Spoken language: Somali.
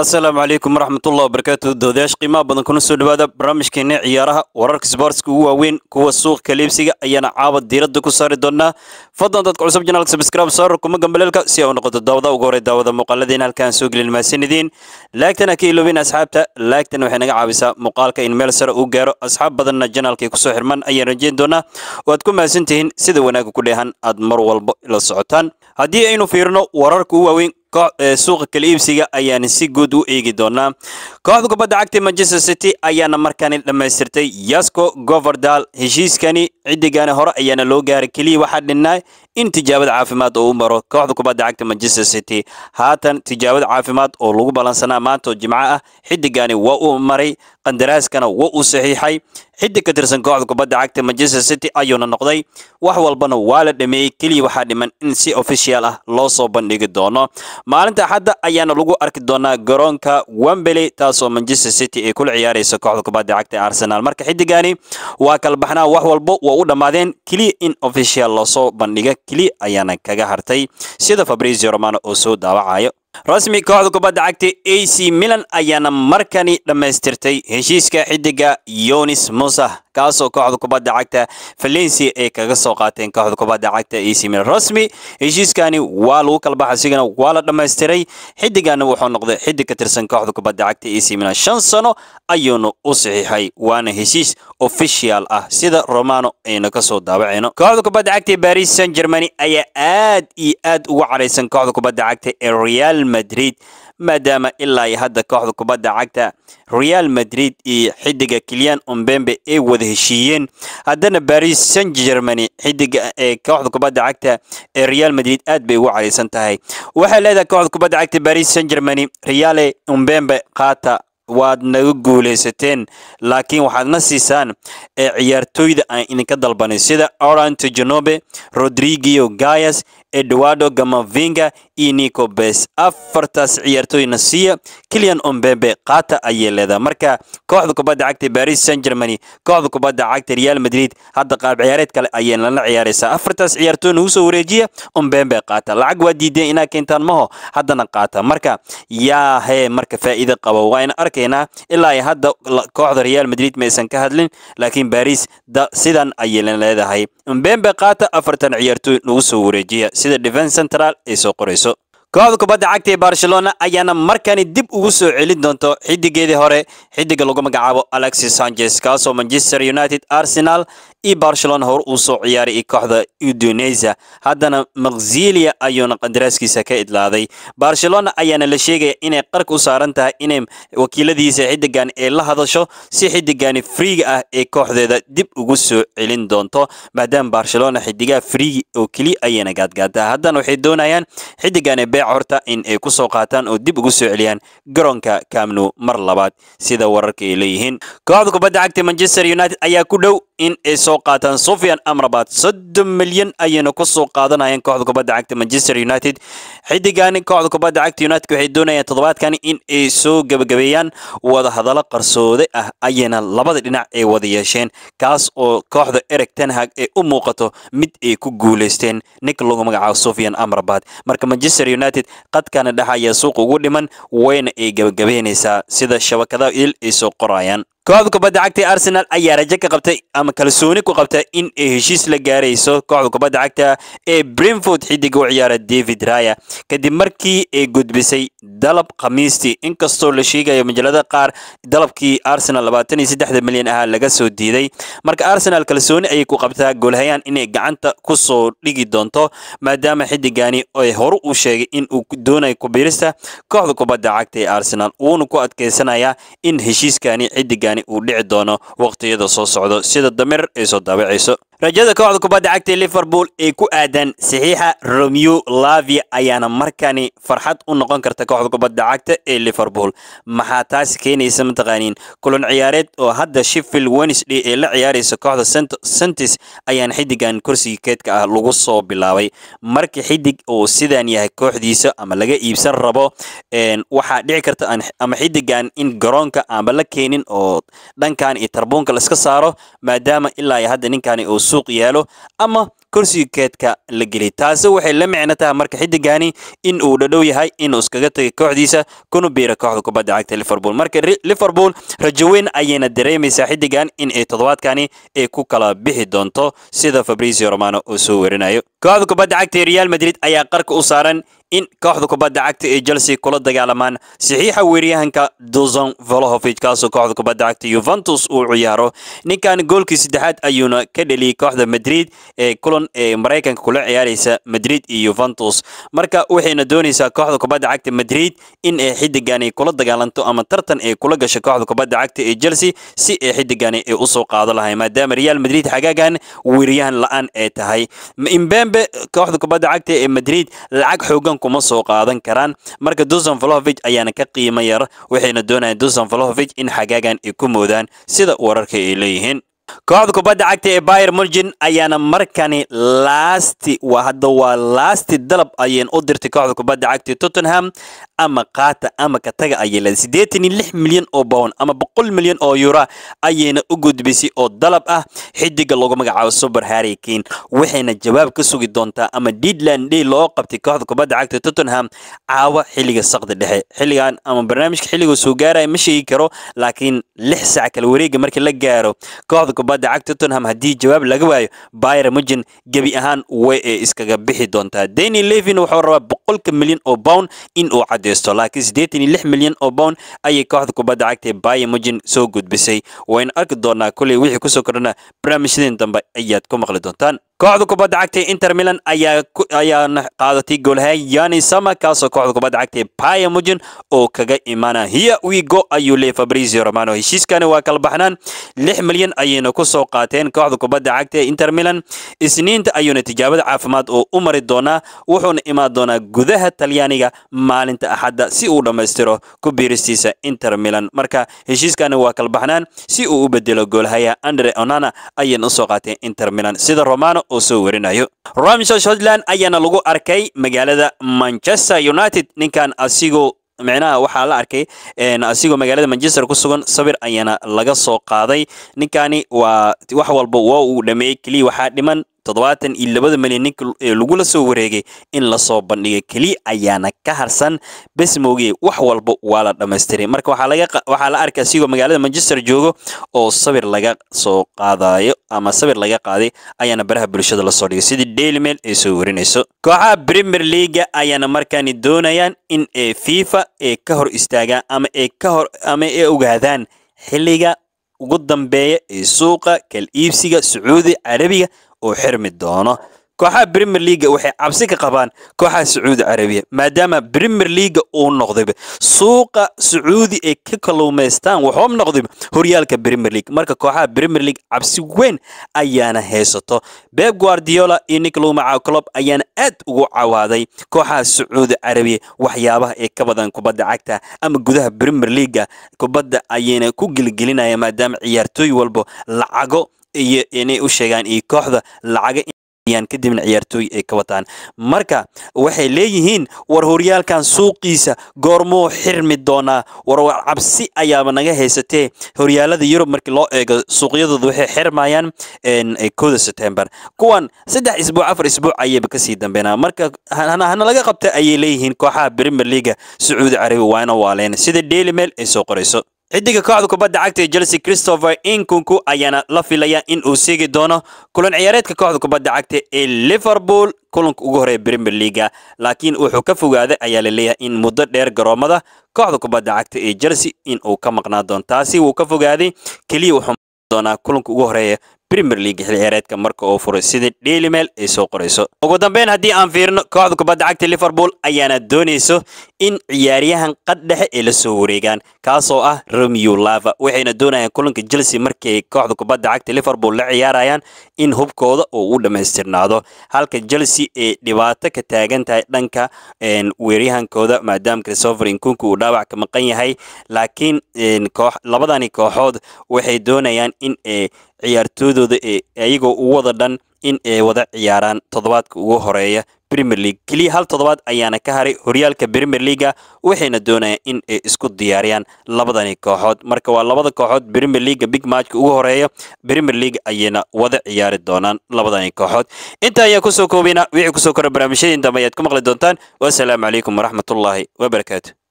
asalaamu calaykum waraxmatullah wabarakaatu doodayaasha qiimaha badan kuna soo dhowaada barnaamijkeena ciyaaraha wararka sbortska ugu waaweyn kuwa suuq kaliibsiga ayaana caabad diiradda ku saari doonaa fadlan dadka cusub janaalka sabskraib saarar kuma gambaleelka si ay u noqoto daawada ugu horey daawada muuqaaladeen halkaan soo gelin mahasanidiin laagtana ka iloobin asxaabta laagtana waxay naga caawisaa muuqaalka in meel sare uu gaaro asxaab badanna janaalkay kusoo xirmaan ayaan rajeyn doonaa oo aad ku mahadsantihiin sida wanaagga ku dheehan aad mar walba la socotaan haddii aynu fiirno wararka ugu waaweyn Eh, suuqa kala iibsiga ayaana si guud u eegi doonaa kooxda kubadda cagta manchester city ayaana markani dhammaystirtay yasco govardal heshiiskani ciddigani hore ayaana loo gaaray keliya waxaa dhinnaa in tijaabad caafimaad oo u maro kooxda kubadda cagta manchester city haatan tijaabad caafimaad oo lagu ballansanaa maanta oo jimco ah xiddigani waa uu maray qandaraaskana waa uu saxiixay xiddig ka tirsan kooxda kubadda cagta manchester city ayuuna noqday wax walbana waa la dhameeyey keliya waxaa dhiman in si ofishial ah loo soo bandhigi doono maalinta axadda ayaana lagu arki doonaa garoonka wembeley taasoo manchester city ay kula ciyaareyso kooxda kubadda cagta ee arsenaal marka xiddigani waa kala baxnaa wax walbo waa u dhammaadeen keliya in ofishial loosoo bandhiga keliya ayaana kaga hartay sida fabrizio romano oo soo daawacayo rasmi kooxda kubadda cagta ac milan ayaana markani dhammaystirtay heshiiska xidiga yonis muusa kaasoo kooxda kubadda cagta valencia ay kaga soo qaateen kooxda kubadda cagta ac milan rasmi heshiiskani waa lagu kala baxa isigana waa la dhammaystiray xidigana wuxuu noqday xidig ka tirsan kooxda kubadda cagta ac milan shan sano ayuuna u saxiixay waana heshiis official ah sida romano ayna ka soo daawacayno kooxda kubadda cagta ee baris san germany ayaa aad iyo aad ugu caraysan kooxda kubadda cagta ee real madrid maadaama ilaa iyo hadda kooxda kubadda cagta real madrid iyo xidiga kilian ombembe ay wada heshiiyeen haddana baris san germany xidiga ee kooxda kubadda cagta ee real madrid aad bay ugu caraysan tahay waxay leedahay kooxda kubadda cagta baris san germany reale ombembe qaata waad naga guuleysateen laakiin waxaad na siisaan ee ciyaartooyda aan idinka dalbanay sida orante genobe rodrigio gayas eduardo gamavinga iyo nico bes afartaas ciyaartooyna siiya kilian ombembe qaata ayay leedahay marka kooxda kubadda cagta baris san germany kooxda kubadda cagta real madrid hadda qaab ciyaareed kale ayay nala ciyaaraysaa afartaas ciyaartooy nagu soo wareejiya ombebe qaata lacag waa diideen inaa keentaan maho haddana qaata marka yaahe hee marka faa'iido qaba waa in ark arkaynaa ilaa hadda kooxda real madrid maaysan ka hadlin laakiin baris sidan ayay leedahay mbembe qaata afartan ciyaartooy lagu soo wareejiya sida defen central ay soo qorayso kooxda kubadda cagta ee barcelona ayaana markani dib ugu soo celin doonto xidigeedii hore xidiga lagu magacaabo alexis sanchez kaasoo manchester united arsenal iyo barcelona hore uu soo ciyaaray iyo kooxda udunesa haddana makzilia ayuuna qandaraaskiisa ka idlaaday barcelona ayaana la sheegaya inay qarka u saaran tahay inay wakiiladiisa xidigan ee la hadasho si xidigani friiga ah ee kooxdeeda dib ugu soo celin doonto maadaama barcelona xidigaha friigi oo keli ayayna gaadgaataa haddana waxay doonayaan xidigan ee dayaca in ay ku soo qaataan oo dib ugu soo celiyaan garoonka kamnu mar labaad sida wararka ay leeyihiin kooxda kubadda cagta manchester united ayaa ku dhow in ay soo qaataan sofian amrabad soddon milyan ayayna ku soo qaadanayaan kooxda kubadda cagta manchester united xidigan kooxda kubadda cagta united waxay doonayaan toddobaadkan in ay soo gebagabeeyaan wadahadallo qarsoode ah ayayna labada dhinac ay wada yeesheen kaas oo kooxda ereg tenhag ay u muuqato mid ay ku guuleysteen ninka lagu magacaabo sofian amrabad marka manchester united united qadkana dhexaya suuq ugu dhiman wayna ay gebagabaynaysaa sida shabakada il ay soo qorayaan kooxda kubadda cagta arsenal ayaa rajo ka qabtay ama kalsooni ku qabta in ay heshiis la gaarayso kooxda kubadda cagta ee brentford xidiga u ciyaara david raya kadib markii ay gudbisay dalab khamiistii inkastoo la sheegayo majalada qaar dalabkii arsenal labaatan iyo saddexda milyan ahaa laga soo diiday marka arsenal kalsooni ayay ku qabtaa goolhayaan inay gacanta ku soo dhigi doonto maadaama xidigani ay hore u sheegay in uu doonaya kubirista kooxda kubadda cagta ee arsenal wuuna ku adkaysanaya in heshiiskani xidigan barnaamijkani uu dhici doono wakhtiyada soo socda sida dameer ay soo daabacayso rajada kooxda kubadda cagta liverpool ee ku aadan saxiixa romeo lavia ayaana markani farxad u noqon karta kooxda kubadda cagta ee liverpool maxaa taasi keenaysa mataqaaniin kulan ciyaareed oo hadda sheffield wednesday ee la ciyaaraysa kooxda santis ayaan xidigan kursiga keedka ah lagu soo bilaabay marka xidig uu sidan yahay kooxdiisa ama laga iibsan rabo waxaa dhici karta ama xidigan in garoonka aanba la keenin oo dhankan iyo tarbuunka laska saaro maadaama ilaa hadda ninkaani uu suuq yeelo ama kursigeedka la geliy taasi waxay la micno tahay marka xidigaani in uu dhadhow yahay inuu iskaga tegay kooxdiisa kuna biira kooxda kubadda cagta liverpool marka liverpool rajoweyn ayayna dareemaysaa xidigan in ay toddobaadkani ay ku kala bixi doonto sida fabricio romano uu soo werinayo kooxda kubadda cagta ee real madrid ayaa qarka u saaran in kooxda kubadda cagta ee chelsea kula dagaalamaan saxiixa weeryahanka dozon volohovic kaasoo kooxda kubadda cagta yuventus uu ciyaaro ninkan goolkii saddexaad ayuuna ka dheliyey kooxda madrid ee kulan kulan ee maraykanka kula ciyaaraysa madrid iyo yuventus marka waxayna doonaysaa kooxda kubadda cagta madrid in ay xidigan kula dagaalanto ama tartan ay kula gasho kooxda kubadda cagta ee chelsea si ay xidigan ay usoo qaado lahay maadaama real madrid xagaagan weeryahan la-aan ay tahay mbembe kooxda kubadda cagta ee madrid lacag xoogan kuma soo qaadan karaan marka dusan volovic ayaana ka qiimo yar waxayna doonayaan dusan volovic in xagaagan ay ku moodaan sida wararka ay leeyihiin kooxda kubadda cagta ee bayer murgin ayaana markani laasti waa hadda waa laasti dalab ayeen u dirtay kooxda kubadda cagta ee tottenham ama qaata ama ka taga ayay leedahay siddeetan iyo lix milyan oo bown ama boqol milyan oo yuura ayayna u gudbisay oo dalab ah xidiga lagu magacaabo super harry kane waxayna jawaab ka sugi doontaa ama deadland day loo qabtay kooxda kubadda cagta ee tottenham caawa xilliga saqda dhexe xilligan ama barnaamijka soo gaaraya ma sheegi karo laakiin lix sac kale wareega markii la gaaro kooxda kubadda cagta tottenham haddii jawaab laga waayo byra mujin gebi ahaan way ee iskaga bixi doontaa dani levin wuxuu rabaa boqolka milyan oo bound in uu cadeysto laakiin siddeetan iyo lix milyan oo bound ayay kooxda kubadda cagtae byra mujin soo gudbisay wayna arki doonaa koley wixii kusoo kordhana barnaamijyadeen dambe ayaad ku maqli doontaan kooxda kubadda cagtay inter milan ayaana qaadatay goolhayan yani sama kaasoo kooxda kubadda cagtay baya mujin oo kaga imaana hiya wigo ayuu leeyay fabrizio romano heshiiskani waa kalbaxnaan lix milyan ayayna ku soo qaateen kooxda kubadda cagtay inter milan isniinta ayuuna tijaabada caafimaad oo u mari doonaa wuxuuna imaan doonaa gudaha talyaaniga maalinta axadda si uu dhammaystiro ku biiristiisa inter milan marka heshiiskani waa kalbaxnaan si uu u bedelo goolhaya andre onana ayayna usoo qaateen inter milan sida romano oo soo warinayo ramson shotland ayaana lagu arkay magaalada manchester united ninkan asigoo micnaha waxaa la arkay asigoo magaalada manchester ku sugan sawir ayaana laga soo qaaday ninkani waa wax walba waa uu dhameeyey keliya waxaa dhiman toddobaatan iyo labada milyan ninka ee lagula soo wareegay in lasoo bandhigay keliya ayaana ka harsan besmooge wax walba waa la dhammaystiray marka waxaa la arkay asigoo magaalada manchester joogo oo sawir laga soo qaadayo ama sawir laga qaaday ayaana baraha bulshada lasoo dhigay sidii daily mail ay soo warinayso kooxaha premier leaga ayaana markaani doonayaan in ee fifa ee ka hor istaagaan ama ee ka hor ama ay ogaadaan xilliga ugu dambeeya ee suuqa kal iibsiga sacuudi carabiga oo xirmi doono kooxaha brimer leaga waxay cabsi ka qabaan kooxaha sacuudi carabiya maadaama brimer leaga uu noqdayba suuqa sacuudi ay ka kalluumaystaan waxuu noqdayba horyaalka brimer league marka kooxaha brimer league cabsi weyn ayaana haysato beb guardiola iyo niclomaca clob ayaana aad ugu cawaaday kooxaha sacuudi carabiya waxyaabaha ee ka badan kubadda cagta ama gudaha brimer leaga kubadda ayayna ku gelgelinaya maadaama ciyaartooy walbo lacago iyo inay u sheegaan iyo kooxda lacaga hoggaamiyaan kadibna ciyaartooy ay ka wataan marka waxay leeyihiin war horyaalkan suuqiisa goormuu xirmi doonaa war cabsi ayaaba naga haysatee horyaalada yurub markii loo eego suuqyadooda waxay xirmayaan kooda september kuwan saddex isbuuc afar isbuuc ayayba kasii dambeynaa marka hana laga qabta ayay leeyihiin kooxaha brimer leaga sacuudi carabi waana waaleen sida daily mail ay soo qorayso xidiga kooxda kubadda cagta ee chelsea christopher inkunku ayaana la filaya in uu seegi doono kulan ciyaareedka kooxda kubadda cagta ee liverpool kulanka ugu horeeya premier leaga laakiin wuxuu ka fogaaday ayaa la leeyahay in muddo dheer garoomada kooxda kubadda cagta ee chelsea in uu ka maqnaa doono taasi wuu ka fogaaday keliya wuxuu doonaa kulanka ugu horeeya premier league xilciyaareedka marka oo furay sida daily mail ay soo qorayso ugu dambeyn haddii aan fiirino kooxda kubadda cagta liverpool ayaana doonayso in ciyaaryahan qad dhexe ay la soo wareegaan kaasoo ah romeo lava waxayna doonayaan kulanka chelsea markay kooxda kubadda cagta liverpool la ciyaarayaan in hubkooda uu u dhammaystirnaado halka chelsea ay dhibaato ka taagan tahay dhanka weeryahankooda maadaama christopher inkunku uu dhaawac ka maqan yahay laakiin koox labadani kooxood waxay doonayaan in ay ciyaartoodooda ee ayagoo wada dhan in ay wada ciyaaraan toddobaadka ugu horeeya premier league keliya hal toddobaad ayaana ka haray horyaalka premier leaga waxayna doonayaan in ay isku diyaariyaan labadani kooxood marka waa labada kooxood premier leaga big matchka ugu horeeya premier league ayayna wada ciyaari doonaan labadani kooxood intaa ayaan kusoo koobaynaa wixii kusoo kora barnaamijyadiin dambe ayaad ku maqli doontaan wasalaamu calaykum waraxmatullaahi wabarakaatu